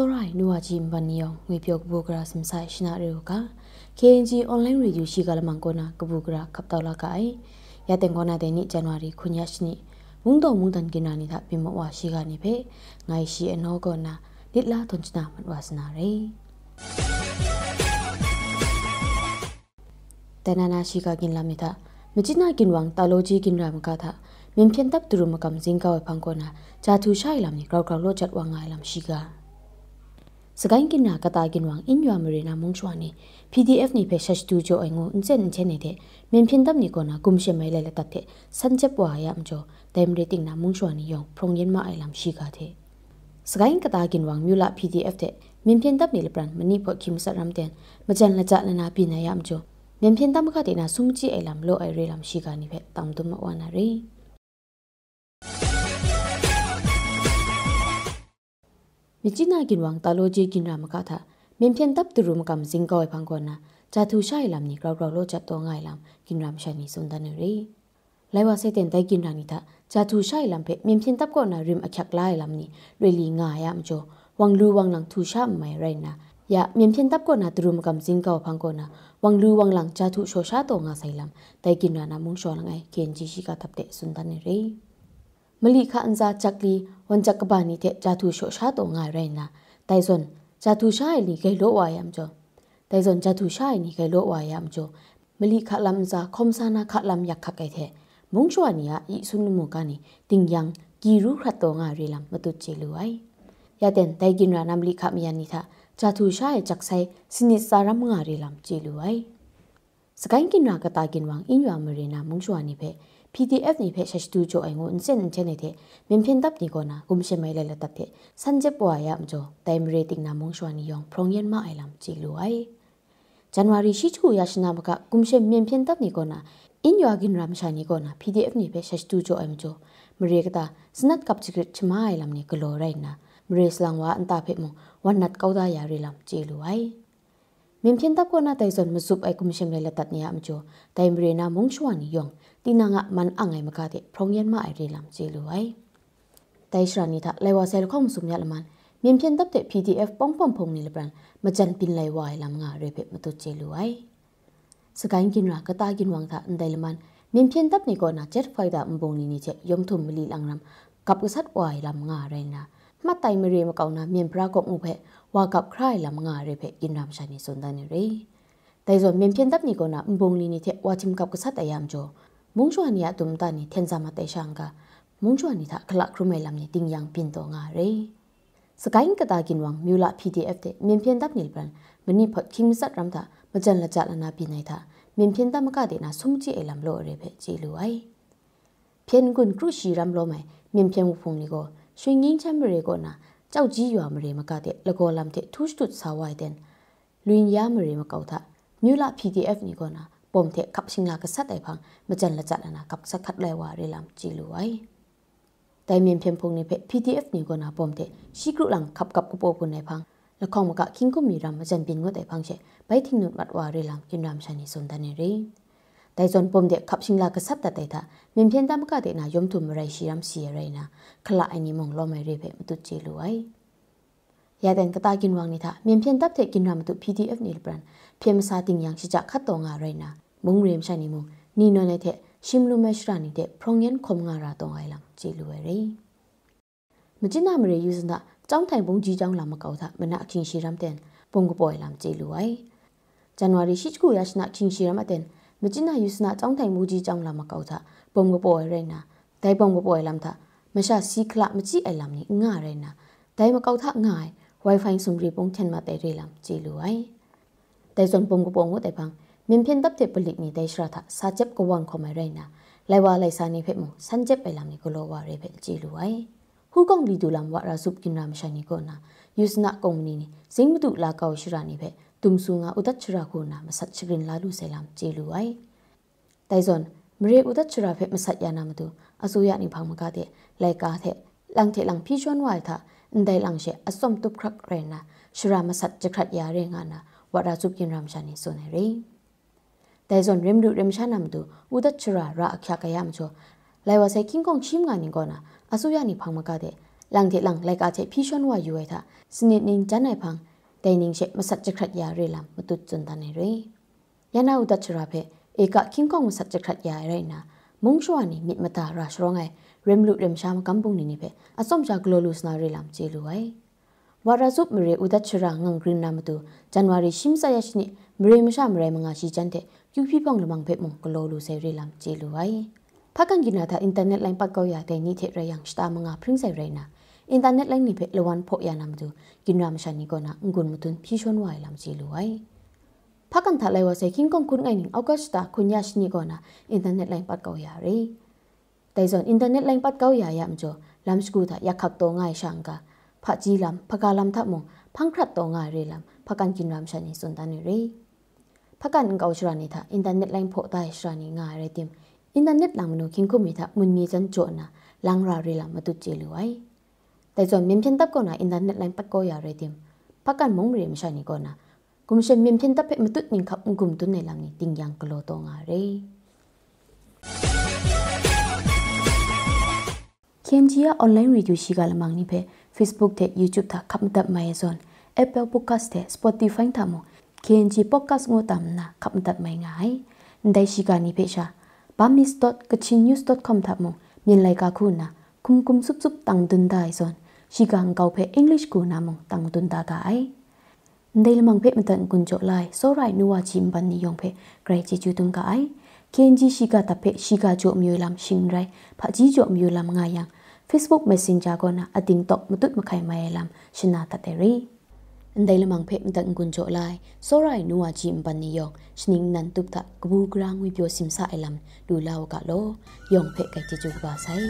စောရိုင်နူဝါကြီးမနီယောငွေပြောကဘူဂရာစမ်ဆိုင်ရှနာရီက KNG online radio ရှိကလမန်ကောနာကဘူဂရာကပ်တော်လာကိုင်ရတဲ့ကောနာတဲ့နေ့ဇန်နဝါရီ9ရက်နေ့မုန်တော်မုန်တန်ကနာနေတာပြမဝါရှိကနေပဲငိုင်ရှိအနောကောနာလစ်လာသွန်ချနာမဝါစနာရီတနနာရှိကကင်လာမီတာမချနာကင်ဝမ်တာလိုကြီးကင်ရမကတာမြင်ဖြန်တပ်သူရမကမ်ဇင်ကောဝေဖန်ကောနာဂျာသူရှိုင်လာမီကောက်ကောက်လောချတ်ဝငိုင်လာမရှိကာစကိုင်းကင်နာကတာကင်ဝမ်အင်ယွာမရီနာမုံချွာနေ PDF နေဖက်ရှက်တူဂျိုအိုင်ငိုအင်ချန်အင်ချန်နေတဲ့မင်ဖင်တပ်နေကောနာဂုမ်ရှေမဲလဲလက်တက်တဲ့စန်ချက်ပွားရမ်ဂျိုဒမ်ရီတင်နာမုံချွာနေယောင်ဖုံယင်မအိုင်လမ်ရှိခါတဲ့စကိုင်းကတာကင်ဝမ်မြူလာ PDF တဲ့မင်ဖင်တပ်နေလပရန်မနီဖို့ခိမစရမ်တန်မကြန်လကြလနာပြနေရမ်ဂျိုမင်ဖင်တပ်မခတဲ့နာဆုမချီအိုင်လမ်လိုအိုင်ရီလမ်ရှိခါနေဖက်တမ်တုမဝနာရီิจินากินวังตาโลจีกินรามกะทะเมียมเพียนตับตุรุมกำซิงกอยพังกอนะจาทูใช่ลำนี้เราเราโลจัตัวง่ายลำกินรามชานีสุนตานุรีไลว่าเซตตนไตกินรานิธาจาทูใช่ลำเพเมียมเพียนตับก่อนนะริมอคักไล่ลำนี้ด้วยลีง่ายามโจวังลูวังหลังทูช่ำไม่ไรนะอยาเมียนเพียนตับก่อนนะตรุมกำซิงกอพังกอนะวังลูวังหลังจาทูโชชาตัวงายซลำไตกินรานะมุงชอลไงไอเคนจีชิกาทับเตสุนตานุรีမလီခအန်ဇာချက်လီဝန်ချက်ကဘာနီတဲ့ဂျာသူရှောရှာတော့ငါရိုင်းလာတိုင်ဇွန်ဂျာသူရှာအလီဂဲလောဝါယမ်ဂျောတိုင်ဇွန်ဂျာသူရှာအနီဂဲလောဝါယမ်ဂျောမလီခလမ်ဇာခ ோம் ဆာနာခလမ်ယက်ခကဲတဲ့မုံချွာနီယာဤဆုနမုကန်နီတင်ယံကီရူခတ်တော့ငါရီလမ်မတုချေလူဝိုင်ရတဲ့တိုင်ဂင်ရာနမ်လီခမယနီသာဂျာသူရှာရဲ့ဂျက်ဆိုင်စနစ်စာရမ်ငါရီလမ်ချေလူဝိုင်စကိုင်းကင်နာကတာကင်ဝမ်အင်ယွာမရီနာမုံချွာနီဖဲ PDF ni phe shash tu jo aingo unsen chene the memphen dap ni go na gumse mai la la tap the sanje po aya jo time rating na mong shwani yong phrongyen ma ailam chi lu ai january shi chu ya shina ma ka gumse memphen dap ni go na in yo agin ram sha ni go na PDF ni phe shash tu jo aim jo mre ka ta snat kap chi chi ma ailam ni glo rai na mre slang wa anta phe mo wan nat ya ri lam chi lu ai Mimpin tap ko na tayo son masup ay kumisim na latat niya amjo. Tayo mire na mong chuan yung tinanga man angay makati prong yan ma ay rilam jilu ay. Tayo srani ta laywa sa ilukong musum niya laman. Mimpin tap te PDF pong pong pong nilabran majan pin laywa ay lam nga repet matut jilu ay. Sakain kinra kata ginwang ta anday laman. Mimpin tap ni ko na jet fayda mbong ni ni jet yom tum mali langram kapusat wai lam nga rin na. Matay mire makaw na mimpra kong upet ဝါကပ်ခရိုင်လမ်ငါရေဖေอินရမ်ရှာနီစွန်ဒန်ရေတိုင်ဇွန်မြန်ပြင်းတပ်နီကောနာဘုံလီနီတဲ့ဝါချင်ကပ်ကဆတ်အယမ်ဂျိုမုံချွာနီယာတုမ်တာနီသင်ဇာမတေရှန်ကမုံချွာနီသာခလခရုမဲလမ်နီတင်းယန်ပင်တောငါရေစကိုင်းကတာကင်ဝမ်မြူလာ PDF တဲ့မြန်ပြင်းတပ်နီလ်ပန်မနီဖတ်ခင်းဆတ်ရမ်တာမကြန်လကြလနာပြနိုင်တာမြန်ပြင်းတပ်မကတဲ့နာဆုံချီအလမ်လို့ရေဖေကြည်လူအိုင်ဖြင်းကွန်ကရုရှိရမ်လို့မဲမြန်ပြင်းဝဖုန်နီကိုရွှေငင်းချမ်ဘရေကောနာကြောက်ကြီးရွာမရေမကတဲ့လကောလမ်တဲ့ထုရှ်တုဆာဝိုင်ဒန်လွင်ရမရေမကောက်တာမြူလာ PDF နီကောနာပုံတဲ့ကပ်ရှင်လာကဆတ်တဲ့ဖန်မကြန်လက်ကြနာကပ်ဆတ်ခတ်လဲဝါရေလမ်ကြည်လူဝိုင်တိုင်မြင်ဖင်ဖုန်နေဖက် PDF နီကောနာပုံတဲ့ရှိကရုလမ်ခပ်ကပ်ကပိုပုန်နေဖန်လခေါမကခင်ကိုမီရမ်မကြန်ပင်ငတ်တဲ့ဖန်ရှေဘိုင်ထင်းနုတ်ဝတ်ဝါရေလမ်ကင်ရမ်ရှာနီစွန်ဒန်နေရီဒိုင်ဇွန်ပုံတဲ့ခပ်ရှင်လာကဆပ်တတဲတာမြင်ဖြန်တမကတဲ့နာယုံသူမရရှိရမ်စီရယ်နာခလာအနီမုံလောမဲရိပဲမတူချေလူအိုင်ရတဲ့ကတာกินဝငနေတာမြင်ဖြန်တပ်တဲ့กินရမတူ PDF နေလပန်ဖြင်မစာတင်ယန်ရှိချခတ်တော်ငါရိုင်နာမုံရိမ်ဆိုင်နီမုံနီနော်လက်တဲ့ရှင်လူမရှရာနေတဲ့ဖရုံယန်ခုံငါရာတော်အိုင်လာချေလူရယ်မကျင်းနာမရေယူစနာကျောင်းထိုင်ပုံကြီးကျောင်းလာမကောက်တာမနအခင်ရှိရမ်တဲ့ပုံကပေါ်လာချေလူအိုင်ဇန်နဝါရီရှိချခုရရှိနာခင်ရှိရမ်အတဲ့မကျနာယူစနာចောင်းထိုင်မူကြီးចောင်းလာမကောက်တာပုံမပေါ်ရိုင်းနာဒိုင်ပုံမပေါ်လမ်းတာမရှာစီခလမကြည့်အလမ်းနီငါရိုင်းနာဒိုင်မကောက်တာငါ Wi-Fi စုံရီပုံချန်မတဲရဲလမ်းကြည်လူအိုင်ဒိုင်စုံပုံကပုံကိုတဲ့ဖန်းမင်ဖင်တပ်တဲ့ပလိနီဒိုင်ရှရာတာစာချက်ကဝန်ခမရိုင်းနာလိုက်ဝါလိုက်စာနေဖက်မစန်ချက်ပဲလမ်းနီကိုလိုဝါရဲဖက်ကြည်လူအိုင်ခုကောင်လီတူလမ်းဝါရာစုပ်ကင်ရာမရှာနီကိုနာယူစနာကုံနီစင်းမတူလာကောက်ရှိရာနေဖက် tumsunga utachura kuna masat chigrin lalu selam chelu ai taizon mre utachura phe masat yana mdu asoya ni phang maka de laika the lang the lang phi chon wai tha ndai lang she asom tup khrak rena shura masat chikrat ya re nga na wara chupkin ramshani sone re taizon remdu remshana mdu utachura ra akhya kayam cho laiwa sai king kong chim nga ni gona asoya ni phang maka de lang the lang laika the phi chon wa yuai tha sinin nin janai phang တိုင်နင်းရှေမစัจจခရတ်ယာရီလမ်မတုကျွန်တန်နေရီယနာဥဒချရာဖေเอกะคิงกองมสัจจครัดยาไรนะมุงชวานี่มิดมตาราชรองไงเรมลุเรมชามกัมปุงนี่นี่เพอสมจากโลลูสนาเรลามเจลูไอวาราซุบมเรอุดัชรางังกรินนามตุจันวารีชิมซายชนิมเรมชามเรมงาชีจันเตยูพี่ปองลมังเพมงกโลลูเซเรลามเจลูไอพักกันกินาทาอินเทอร์เน็ตไลน์ปักกอยาเตนี่เทเรยังสตามงาพริ้งใส่ไรนะ internet lai ni phe lawan pho ya nam du kinram shani ko na ngun mutun phishon wai lam chi luai phakan thalai wa se king kong kun ngai ning augusta khunya shni ko na internet lai pat kau ya re taizon internet lai pat kau ya yam jo lam sku tha ya khak to ngai shang ka pha chi lam phaka lam tha mo phang khrat to ngai re lam phakan kinram shani sun ta ni re phakan kau shra ni tha internet lai pho ta shra ni ngai re tim internet lang nu king ku mi tha mun mi jan cho na lang ra re lam ma tu che luai Lezo mimpin tap kona internet line pak ko ya redim. Pakan mong ri msha ni kona. Kum she mimpin tap pek mutut ning khap ngum tun ne lang ni ting yang klo to nga re. KMG ya online radio shi ga lamang ni phe Facebook te YouTube tha khap tap mai zon. Apple Podcast te Spotify tha mo. KMG podcast ngo tam na khap tap mai nga hai. Dai shi ga ni phe sha. bamis.kachinnews.com thap mo. Mien lai ka khu na. Kum kum sup sup tang dun dai zon. ရှိကန်ကောက်ဖဲ English ကိုနာမတန်တုန်တာကအိုင်နေလမန်ဖဲမတန်ကွန်ကြလိုက်ဆိုရိုင်နူဝချင်ပန်နီယောင်ဖဲဂရေချီချူတုန်ကအိုင်ကင်ဂျီရှိကတဖဲရှိကကြိုအမျိုးလမ်ရှင်ရိုင်ဖာကြီးကြိုအမျိုးလမ်ငါယံ Facebook Messenger ကောနာအတင်းတော့မတုတ်မခိုင်မဲလမ်ရှင်နာတတဲရီန်ဒိုင်လမန်ဖေမတန်ကွန်ချိုလိုက်ဆိုရိုင်နူဝချီမ်ပန်နီယောရှနင်းနန်တုပ်တာကဘူဂရာငွေပြောစင်ဆာအလမ်ဒူလာဝကလောယောင်ဖေကဲချီချူပါဆိုင်